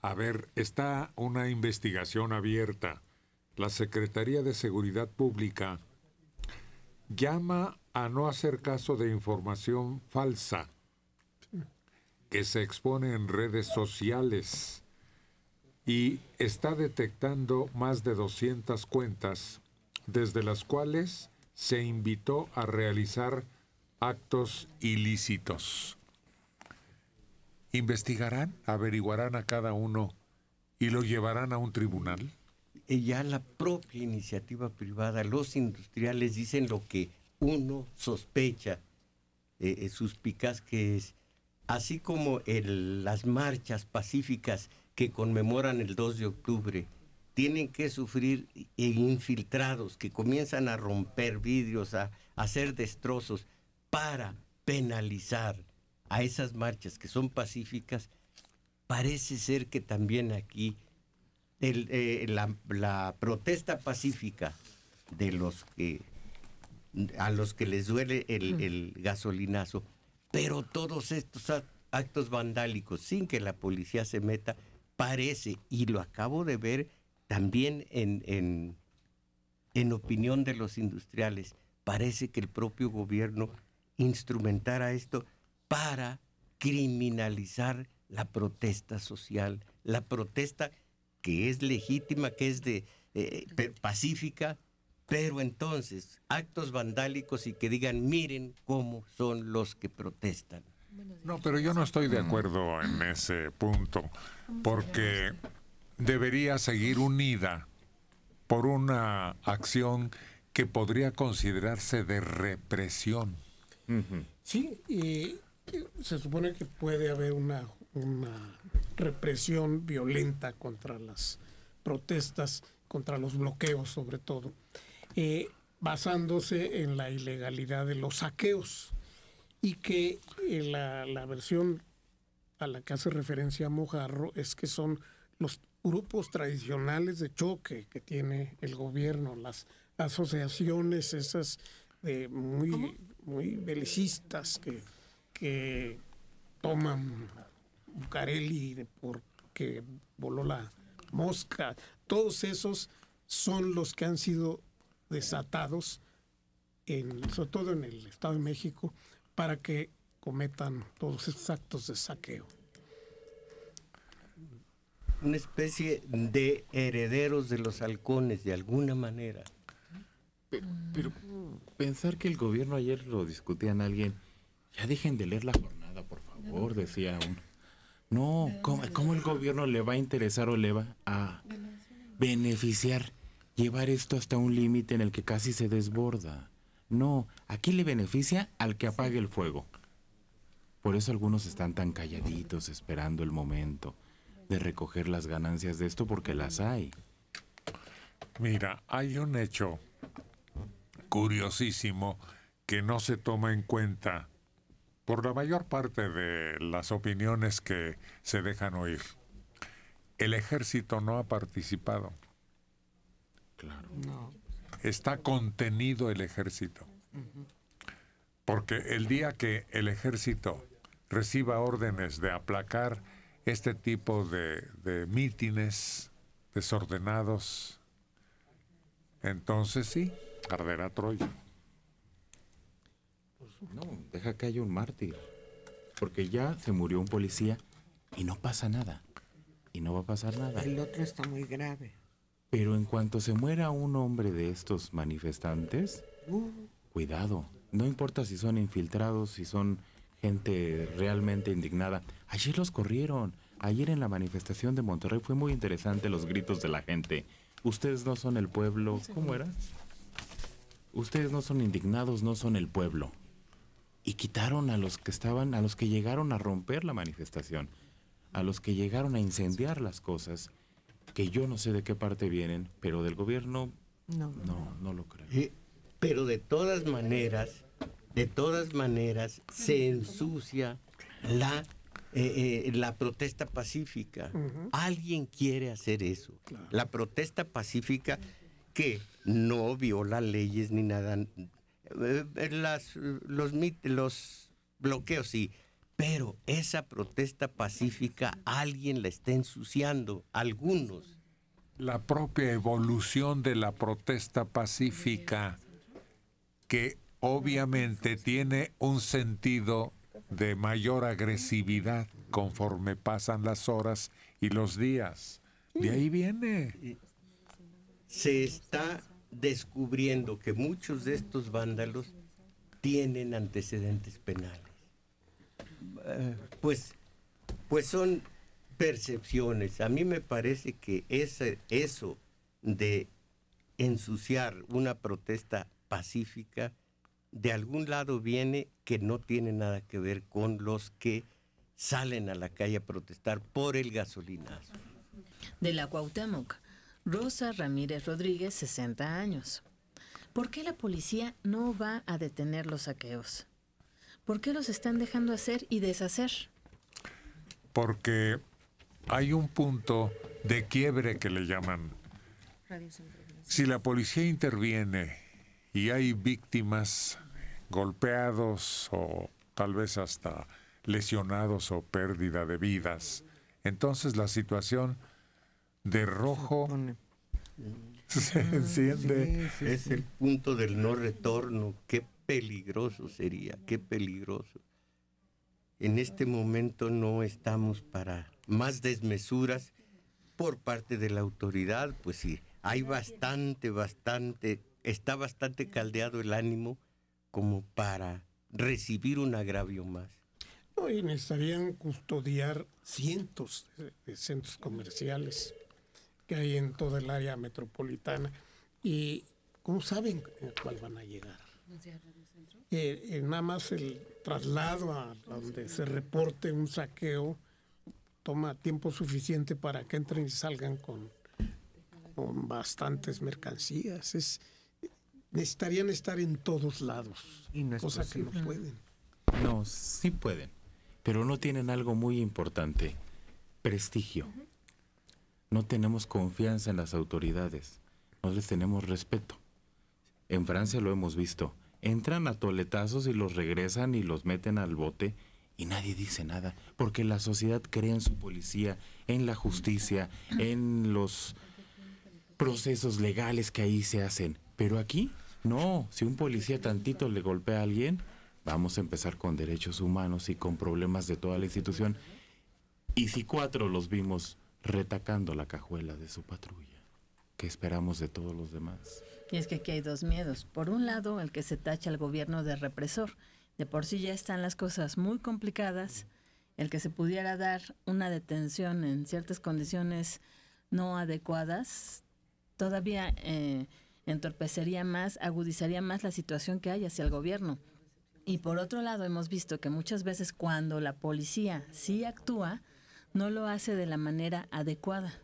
A ver, está una investigación abierta. La Secretaría de Seguridad Pública llama a no hacer caso de información falsa que se expone en redes sociales y está detectando más de 200 cuentas, desde las cuales se invitó a realizar actos ilícitos investigarán, averiguarán a cada uno y lo llevarán a un tribunal. Eh, ya la propia iniciativa privada, los industriales dicen lo que uno sospecha, eh, eh suspicaz que es, así como las marchas pacíficas que conmemoran el 2 de octubre, tienen que sufrir e infiltrados que comienzan a romper vidrios, a hacer destrozos para penalizar a esas marchas que son pacíficas, parece ser que también aquí eh, la, protesta pacífica de los que a los que les duele el, mm. gasolinazo, pero todos estos actos vandálicos sin que la policía se meta, parece, y lo acabo de ver también en, en opinión de los industriales, parece que el propio gobierno instrumentara esto para criminalizar la protesta social, la protesta que es legítima, que es de eh, pacífica, pero entonces actos vandálicos y que digan miren cómo son los que protestan. No, pero yo no estoy de acuerdo en ese punto, porque debería seguir unida por una acción que podría considerarse de represión. Sí, y se supone que puede haber una, una represión violenta contra las protestas, contra los bloqueos sobre todo, eh, basándose en la ilegalidad de los saqueos y que eh, la, versión a la que hace referencia Mojarro es que son los grupos tradicionales de choque que tiene el gobierno, las asociaciones esas muy, muy belicistas que que toman Bucareli porque voló la mosca, todos esos son los que han sido desatados, en, sobre todo en el Estado de México, para que cometan todos esos actos de saqueo. Una especie de herederos de los halcones, de alguna manera. Pero, pero pensar que el gobierno ayer lo discutía en alguien ya dejen de leer la jornada, por favor, decía uno. No, ¿cómo, el gobierno le va a interesar o le va a beneficiar llevar esto hasta un límite en el que casi se desborda? No, aquí le beneficia al que apague el fuego. Por eso algunos están tan calladitos esperando el momento de recoger las ganancias de esto porque las hay. Mira, hay un hecho curiosísimo que no se toma en cuenta por la mayor parte de las opiniones que se dejan oír. El ejército no ha participado. Claro. Está contenido el ejército. Porque el día que el ejército reciba órdenes de aplacar este tipo de, de mítines desordenados, entonces sí, arderá Troya. No, deja que haya un mártir. Porque ya se murió un policía y no pasa nada. Y no va a pasar nada. El otro está muy grave. Pero en cuanto se muera un hombre de estos manifestantes, uh. cuidado. No importa si son infiltrados, si son gente realmente indignada. Ayer los corrieron. Ayer en la manifestación de Monterrey fue muy interesante los gritos de la gente. Ustedes no son el pueblo. ¿Cómo era? Ustedes no son indignados, no son el pueblo y quitaron a los que estaban, a los que llegaron a romper la manifestación, a los que llegaron a incendiar las cosas, que yo no sé de qué parte vienen, pero del gobierno no, no, lo creo. Eh, pero de todas maneras, de todas maneras, se ensucia la eh, eh, la protesta pacífica. Alguien quiere hacer eso. La protesta pacífica que no viola leyes ni nada eh, eh, las, los, los bloqueos, sí. Pero esa protesta pacífica alguien la está ensuciando, algunos. La propia evolución de la protesta pacífica, que obviamente tiene un sentido de mayor agresividad conforme pasan las horas y los días. De ahí viene. Se está descubriendo que muchos de estos vándalos tienen antecedentes penales. Eh, pues, pues son percepciones. A mí me parece que ese, eso de ensuciar una protesta pacífica de algún lado viene que no tiene nada que ver con los que salen a la calle a protestar por el gasolinazo. De la Cuauhtémoc. Rosa Ramírez Rodríguez, 60 años. ¿Por qué la policía no va a detener los saqueos? ¿Por qué los están dejando hacer y deshacer? Porque hay un punto de quiebre que le llaman. Si la policía interviene y hay víctimas golpeados o tal vez hasta lesionados o pérdida de vidas, entonces la situación de rojo. Se ah, enciende. Es el punto del no retorno. Qué peligroso sería, qué peligroso. En este momento no estamos para más desmesuras por parte de la autoridad, pues sí, hay bastante, bastante, está bastante caldeado el ánimo como para recibir un agravio más. No, y necesitarían custodiar cientos de centros comerciales, que hay en todo el área metropolitana. Y cómo saben a cuál van a llegar. Eh, eh, nada más el traslado a donde se reporte un saqueo toma tiempo suficiente para que entren y salgan con, con bastantes mercancías. Es, necesitarían estar en todos lados, y cosa que no pueden. No, sí pueden, pero no tienen algo muy importante, prestigio no tenemos confianza en las autoridades, no les tenemos respeto. En Francia lo hemos visto. Entran a toletazos y los regresan y los meten al bote y nadie dice nada, porque la sociedad cree en su policía, en la justicia, en los procesos legales que ahí se hacen. Pero aquí, no, si un policía tantito le golpea a alguien, vamos a empezar con derechos humanos y con problemas de toda la institución. Y si cuatro los vimos retacando la cajuela de su patrulla. que esperamos de todos los demás? Y es que aquí hay dos miedos. Por un lado, el que se tacha al gobierno de represor. De por sí ya están las cosas muy complicadas. El que se pudiera dar una detención en ciertas condiciones no adecuadas todavía eh, entorpecería más, agudizaría más la situación que hay hacia el gobierno. Y por otro lado, hemos visto que muchas veces cuando la policía sí actúa, no lo hace de la manera adecuada.